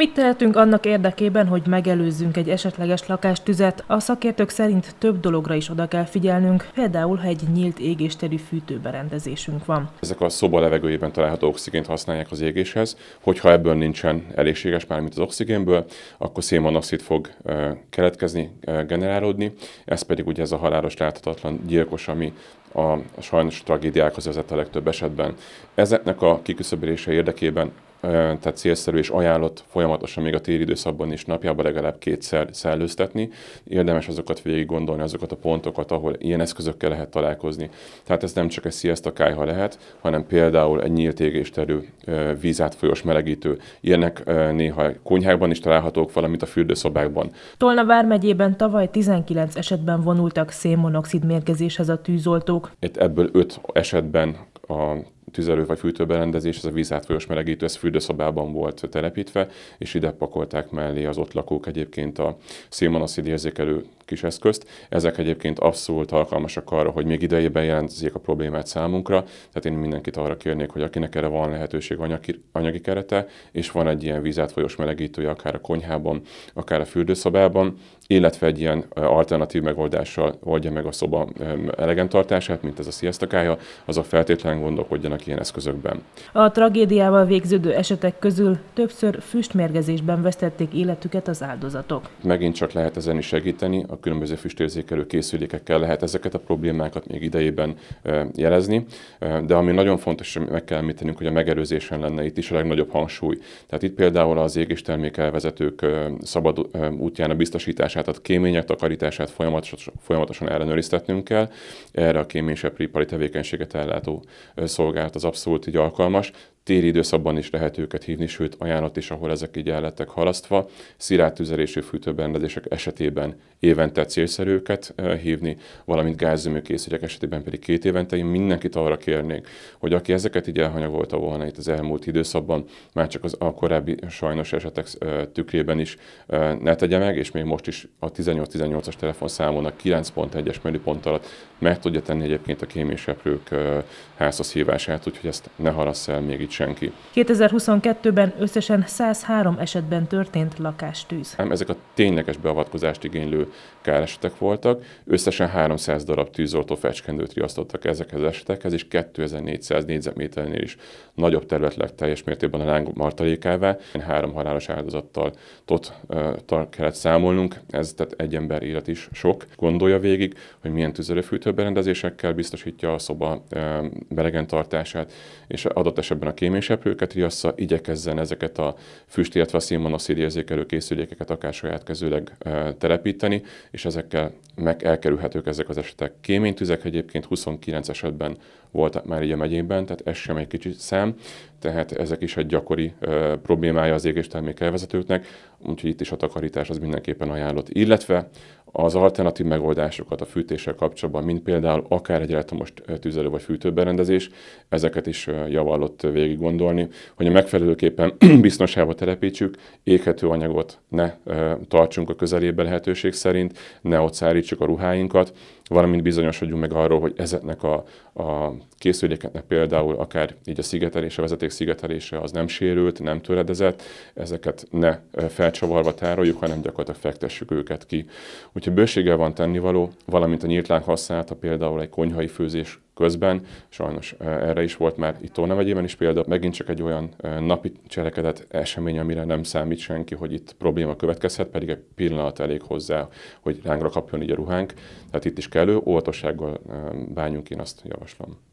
Mit tehetünk annak érdekében, hogy megelőzzünk egy esetleges lakástüzet? A szakértők szerint több dologra is oda kell figyelnünk, például ha egy nyílt égésterű fűtőberendezésünk van. Ezek a szoba levegőjében található oxigént használják az égéshez, hogyha ebből nincsen elégséges már, mint az oxigénből, akkor szénmonoxid fog keletkezni, generálódni, ez pedig ugye ez a halálos láthatatlan gyilkos, ami a sajnos tragédiákhoz vezet a legtöbb esetben. Ezeknek a kiküszöbölése érdekében tehát célszerű és ajánlott folyamatosan még a téli időszakban is napjában legalább kétszer szellőztetni. Érdemes azokat végig gondolni, azokat a pontokat, ahol ilyen eszközökkel lehet találkozni. Tehát ez nem csak egy siesta kájha lehet, hanem például egy nyílt égésterű, vízátfolyós melegítő. Ilyenek néha konyhákban is találhatók, valamint a fürdőszobákban. Tolna vármegyében tavaly 19 esetben vonultak szénmonoxid mérgezéshez a tűzoltók. Itt ebből 5 esetben a tüzelő vagy fűtőberendezés, ez a vízátfolyós melegítő, ez fürdőszobában volt telepítve, és ide pakolták mellé az ott lakók egyébként a szélmanoszid érzékelő kis eszközt. Ezek egyébként abszolút alkalmasak arra, hogy még idejében jelentzik a problémát számunkra, tehát én mindenkit arra kérnék, hogy akinek erre van lehetőség anyagi, anyagi kerete, és van egy ilyen vízátfolyós melegítője akár a konyhában, akár a fürdőszobában, illetve egy ilyen alternatív megoldással oldja meg a szoba tartását, mint ez a sziasztakája, azok feltétlenül gondolkodjanak használnak ilyen eszközökben. A tragédiával végződő esetek közül többször füstmérgezésben vesztették életüket az áldozatok. Megint csak lehet ezen is segíteni, a különböző füstérzékelő készülékekkel lehet ezeket a problémákat még idejében jelezni, de ami nagyon fontos, hogy meg kell említenünk, hogy a megerőzésen lenne itt is a legnagyobb hangsúly. Tehát itt például az égés termékelvezetők szabad útján a biztosítását, a kémények takarítását folyamatosan, ellenőriztetnünk kell. Erre a kéményseprépari tevékenységet ellátó szolgálat tehát az abszolút így alkalmas, téli időszakban is lehet őket hívni, sőt ajánlat is, ahol ezek így el lettek halasztva. Szirátüzelésű fűtőberendezések esetében évente célszerű őket eh, hívni, valamint gázüműkészügyek esetében pedig két évente. Én mindenkit arra kérnék, hogy aki ezeket így elhanyagolta volna itt az elmúlt időszakban, már csak az a korábbi sajnos esetek eh, tükrében is eh, ne tegye meg, és még most is a 18-18-as telefonszámon a 9.1-es menüpont alatt meg tudja tenni egyébként a kéményseprők házhoz hívását, úgyhogy ezt ne halassz el még így segít senki. 2022-ben összesen 103 esetben történt lakástűz. Ezek a tényleges beavatkozást igénylő káresetek voltak. Összesen 300 darab tűzoltó fecskendőt riasztottak ezekhez az esetekhez, és 2400 négyzetméternél is nagyobb terület lett teljes mértékben a láng martalékává. Három halálos áldozattal tot, tot kellett számolnunk, ez tehát egy ember élet is sok. Gondolja végig, hogy milyen tüzelőfűtőberendezésekkel biztosítja a szoba belegen tartását, és adott esetben a kéményseprőket riassza, igyekezzen ezeket a füst, illetve a színmonoszid érzékelő készülékeket akár saját kezőleg telepíteni, és ezekkel meg elkerülhetők ezek az esetek. Kéménytüzek egyébként 29 esetben voltak már így a megyében, tehát ez sem egy kicsi szám, tehát ezek is egy gyakori ö, problémája az égéstermék elvezetőknek, úgyhogy itt is a takarítás az mindenképpen ajánlott. Illetve az alternatív megoldásokat a fűtéssel kapcsolatban, mint például akár egy elektromos tüzelő vagy fűtőberendezés, ezeket is javallott végig gondolni, hogy a megfelelőképpen biztonságba telepítsük, éghető anyagot ne tartsunk a közelébe lehetőség szerint, ne ott szárítsuk a ruháinkat, valamint bizonyosodjunk meg arról, hogy ezeknek a, a készülékeknek például akár így a szigetelése, a vezeték szigetelése az nem sérült, nem töredezett, ezeket ne felcsavarva tároljuk, hanem gyakorlatilag fektessük őket ki. Hogyha bőséggel van tennivaló, valamint a láng használata például egy konyhai főzés közben, sajnos e, erre is volt már itt Torna megyében is példa, megint csak egy olyan e, napi cselekedet esemény, amire nem számít senki, hogy itt probléma következhet, pedig egy pillanat elég hozzá, hogy rángra kapjon így a ruhánk. Tehát itt is kellő óvatossággal e, bánjunk, én azt javaslom.